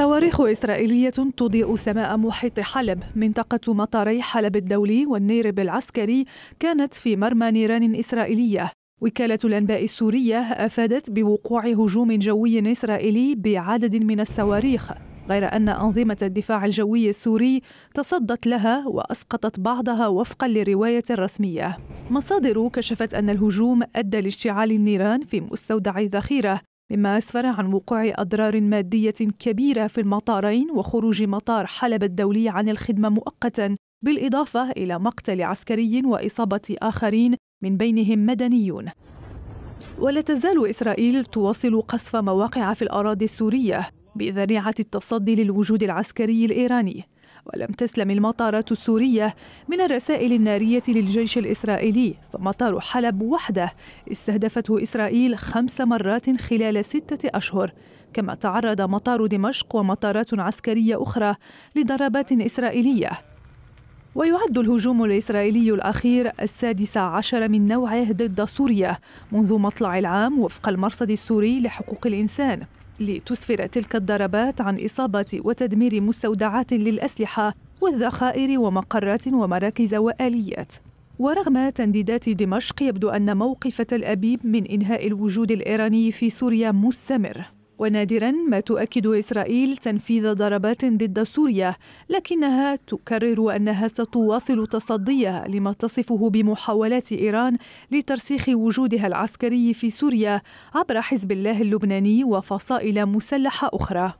صواريخ إسرائيلية تضيء سماء محيط حلب منطقة مطاري حلب الدولي والنيرب العسكري كانت في مرمى نيران إسرائيلية وكالة الأنباء السورية أفادت بوقوع هجوم جوي إسرائيلي بعدد من الصواريخ غير أن أنظمة الدفاع الجوي السوري تصدت لها وأسقطت بعضها وفقا للرواية الرسمية مصادر كشفت أن الهجوم أدى لاشتعال النيران في مستودع ذخيرة مما أسفر عن وقوع أضرار مادية كبيرة في المطارين وخروج مطار حلب الدولي عن الخدمة مؤقتا بالإضافة إلى مقتل عسكري وإصابة آخرين من بينهم مدنيون ولا تزال إسرائيل تواصل قصف مواقع في الأراضي السورية بذريعة التصدي للوجود العسكري الإيراني ولم تسلم المطارات السورية من الرسائل النارية للجيش الإسرائيلي فمطار حلب وحده استهدفته إسرائيل خمس مرات خلال ستة أشهر كما تعرض مطار دمشق ومطارات عسكرية أخرى لضربات إسرائيلية ويعد الهجوم الإسرائيلي الأخير السادس عشر من نوعه ضد سوريا منذ مطلع العام وفق المرصد السوري لحقوق الإنسان لتسفر تلك الضربات عن إصابة وتدمير مستودعات للأسلحة والذخائر ومقرات ومراكز وآليات ورغم تنديدات دمشق يبدو أن موقف تل أبيب من إنهاء الوجود الإيراني في سوريا مستمر ونادرا ما تؤكد إسرائيل تنفيذ ضربات ضد سوريا لكنها تكرر أنها ستواصل تصديها لما تصفه بمحاولات إيران لترسيخ وجودها العسكري في سوريا عبر حزب الله اللبناني وفصائل مسلحة أخرى